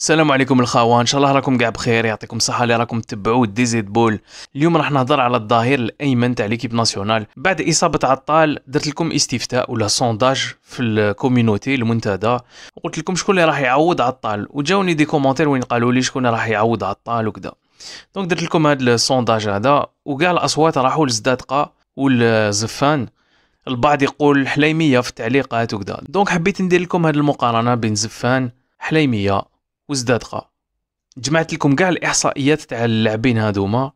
السلام عليكم الخوان ان شاء الله راكم كاع بخير يعطيكم الصحه اللي راكم تتبعوا ديزيد بول اليوم راح نهضر على الظهير الايمن تاع ليكيب ناسيونال بعد اصابه عطال درت لكم استفتاء ولا سونداج في الكوميونيتي المنتدى وقلت لكم شكون اللي راح يعوض عطال وجاوني دي كومونتير وين قالوا لي شكون راح يعوض عطال وكذا دونك درت لكم هذا السونداج هذا وكاع الاصوات راحوا للزدادقه والزفان البعض يقول حليميه في التعليقات وكذا دونك حبيت ندير لكم هذه المقارنه بين زفان حليميه قا جمعت لكم كاع الاحصائيات تاع اللاعبين هذوما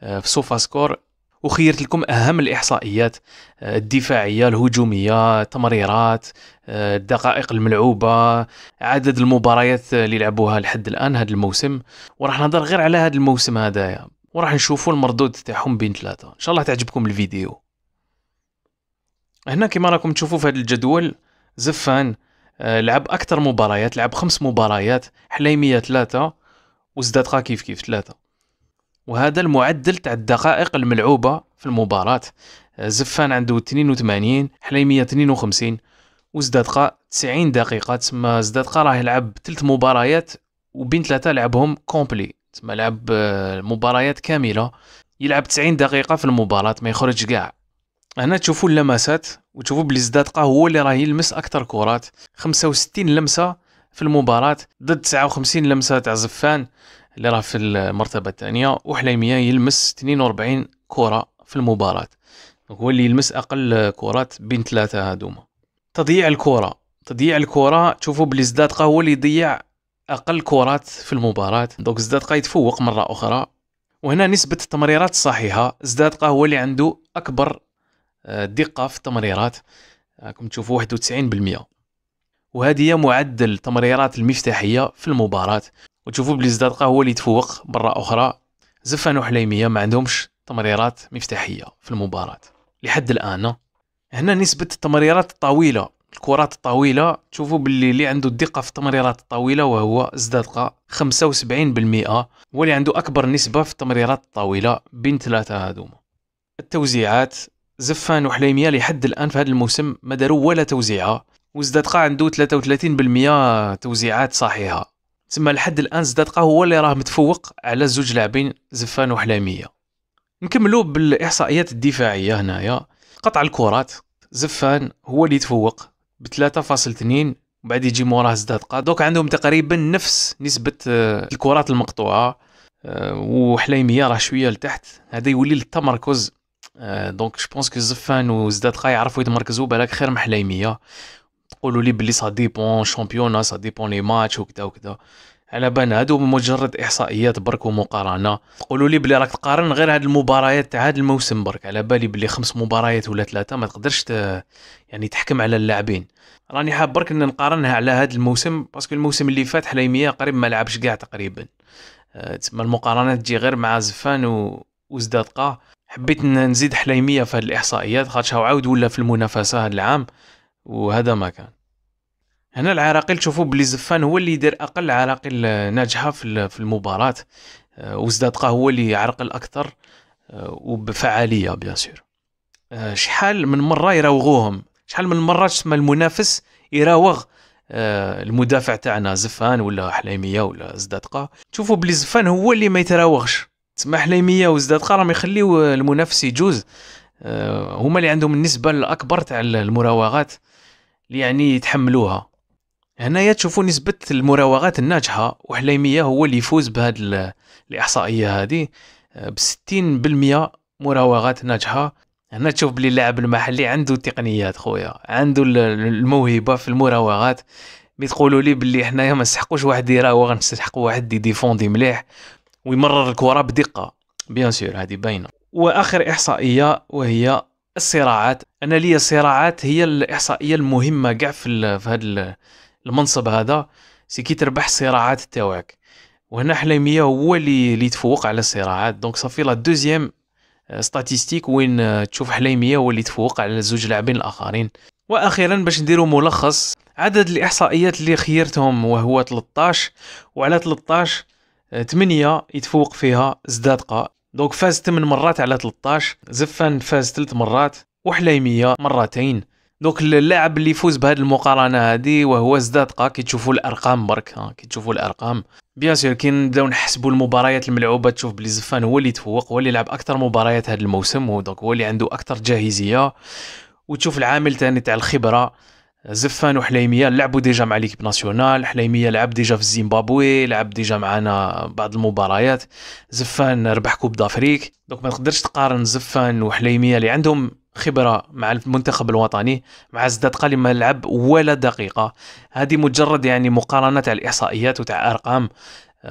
آه، في سوفا سكور وخيرت لكم اهم الاحصائيات آه، الدفاعيه الهجوميه تمريرات آه، الدقائق الملعوبه عدد المباريات اللي لعبوها لحد الان هذا الموسم وراح نهضر غير على هذا الموسم هذايا وراح نشوفوا المردود تاعهم بين ثلاثه ان شاء الله تعجبكم الفيديو هنا كما راكم تشوفوا في هذا الجدول زفان آه، لعب اكثر مباريات لعب خمس مباريات حليميه ثلاثه وزدادقه كيف كيف ثلاثه وهذا المعدل تاع الدقائق الملعوبه في المباراه آه، زفان عنده 82 حليميه 52 وزدادقه 90 دقيقه تما زدادقه راه يلعب ثلاث مباريات وبين ثلاثه لعبهم كومبلي تما لعب آه، مباريات كامله يلعب 90 دقيقه في المباراه ما يخرج كاع هنا تشوفوا اللمسات وتشوفوا بلي زدادقه هو اللي راه يلمس اكثر كرات 65 لمسه في المباراه ضد 59 لمسه تاع زفان اللي راه في المرتبه الثانيه وحليميه يلمس 42 كره في المباراه هو اللي يلمس اقل كرات بين ثلاثه هادوما تضييع الكره تضييع الكره تشوفوا بلي زدادقه هو اللي يضيع اقل كرات في المباراه دونك زدادقه يتفوق مره اخرى وهنا نسبة التمريرات الصحيحة زدادقة هو اللي عنده أكبر الدقه آه، في التمريرات راكم آه، تشوفوا 91% وهذه هي معدل التمريرات المفتاحيه في المباراه وتشوفوا بلي زدادقه هو اللي تفوق مره اخرى زفان وحليميه ما عندهمش تمريرات مفتاحيه في المباراه لحد الان هنا نسبه التمريرات الطويله الكرات الطويله تشوفوا باللي اللي عنده الدقه في التمريرات الطويله وهو زدادقه 75% هو اللي عنده اكبر نسبه في التمريرات الطويله بين ثلاثه هذوما التوزيعات زفان وحليميه لحد الان في هذا الموسم ما داروا ولا توزيعه وزاد قاع عنده 33% توزيعات صحيحه تسمى لحد الان زاد هو اللي راه متفوق على زوج لاعبين زفان وحليميه نكملوا بالاحصائيات الدفاعيه هنايا قطع الكرات زفان هو اللي تفوق ب 3.2 بعد يجي موراه زداد قا دوك عندهم تقريبا نفس نسبة آه، الكرات المقطوعة آه، وحليمية راه شوية لتحت هذا يولي للتمركز دونك جو بونس كو زفان وزداد خا يعرفوا يتمركزوا بالك خير من حلايميه تقولوا لي بلي سا ديبون شامبيونا سا ديبون لي ماتش وكذا وكذا على بالنا هادو مجرد احصائيات برك ومقارنه تقولوا لي بلي راك تقارن غير هاد المباريات تاع هاد الموسم برك على بالي بلي خمس مباريات ولا ثلاثه ما تقدرش ت... يعني تحكم على اللاعبين راني حاب برك ان نقارنها على هاد الموسم باسكو الموسم اللي فات حلايميه قريب ما لعبش كاع تقريبا تسمى المقارنه تجي غير مع زفان و... وزداد قا حبيت نزيد حليميه في هاد الاحصائيات خاطش عاود ولا في المنافسه هاد العام وهذا ما كان هنا العراقيل تشوفوا بلي زفان هو اللي يدير اقل عراقيل آه، ناجحه في المباراه آه، وزدادقه هو اللي يعرقل اكثر آه، وبفعاليه بيان سور شحال من مره يراوغوهم شحال من مره تسمى المنافس يراوغ المدافع تاعنا زفان ولا حليميه ولا زدادقه تشوفوا بلي زفان هو اللي ما يتراوغش تسمى حليميه وزداد قرم يخليو المنافس يجوز آه، هما اللي عندهم النسبه الاكبر تاع المراوغات اللي يعني يتحملوها هنايا تشوفوا نسبه المراوغات الناجحه وحليميه هو اللي يفوز بهاد الاحصائيه هذه ب 60% مراوغات ناجحه هنا تشوف بلي اللاعب المحلي عنده تقنيات خويا عنده الموهبه في المراوغات مي تقولوا لي بلي حنايا ما نستحقوش واحد يراوغ نستحقوا واحد يديفوندي مليح ويمرر الكره بدقه بيان سور هذه باينه واخر احصائيه وهي الصراعات انا لي الصراعات هي الاحصائيه المهمه كاع في في هذا المنصب هذا سي كي تربح الصراعات تاعك وهنا حليميه هو اللي اللي تفوق على الصراعات دونك صافي لا دوزيام آه، ستاتيستيك وين آه، تشوف حليميه هو اللي تفوق على زوج لاعبين الاخرين واخيرا باش نديرو ملخص عدد الاحصائيات اللي خيرتهم وهو 13 وعلى 13 8 آه، يتفوق فيها زدادقه دونك فاز 8 مرات على 13 زفان فاز 3 مرات وحليمية مرتين دونك اللاعب اللي يفوز بهذه المقارنه هذه وهو زدادقه كي تشوفوا الارقام برك كي تشوفوا الارقام بيان سور كي نبداو نحسبوا المباريات الملعوبه تشوف بلي زفان هو اللي تفوق هو اللي لعب اكثر مباريات هذا الموسم ودونك هو اللي عنده اكثر جاهزيه وتشوف العامل تاني تاع الخبره زفان وحليميه لعبوا ديجا مع ليكيب ناسيونال حليميه لعب ديجا في زيمبابوي لعب ديجا معنا بعض المباريات زفان ربح كوب دافريك دونك ما تقدرش تقارن زفان وحليميه اللي عندهم خبره مع المنتخب الوطني مع زداد قال ما لعب ولا دقيقه هذه مجرد يعني مقارنه تاع الاحصائيات وتاع ارقام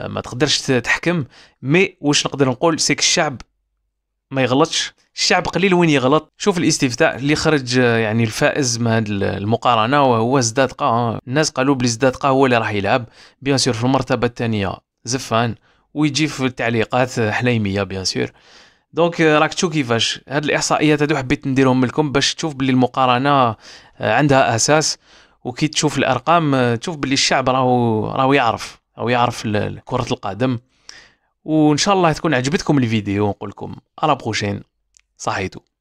ما تقدرش تحكم مي واش نقدر نقول سيك الشعب ما يغلطش الشعب قليل وين يغلط شوف الاستفتاء اللي خرج آه، يعني الفائز من هذه المقارنه وهو زداد قا آه. الناس قالوا بلي زداد قا هو اللي راح يلعب بيان سور في المرتبه الثانيه زفان ويجي في التعليقات آه، حليميه بيان سور دونك راك تشوف كيفاش هاد الاحصائيات هادو حبيت نديرهم لكم باش تشوف بلي المقارنه عندها اساس وكي تشوف الارقام تشوف بلي الشعب راهو راهو يعرف راهو يعرف كره القدم وان شاء الله تكون عجبتكم الفيديو ونقول لكم على بروشين صحيتو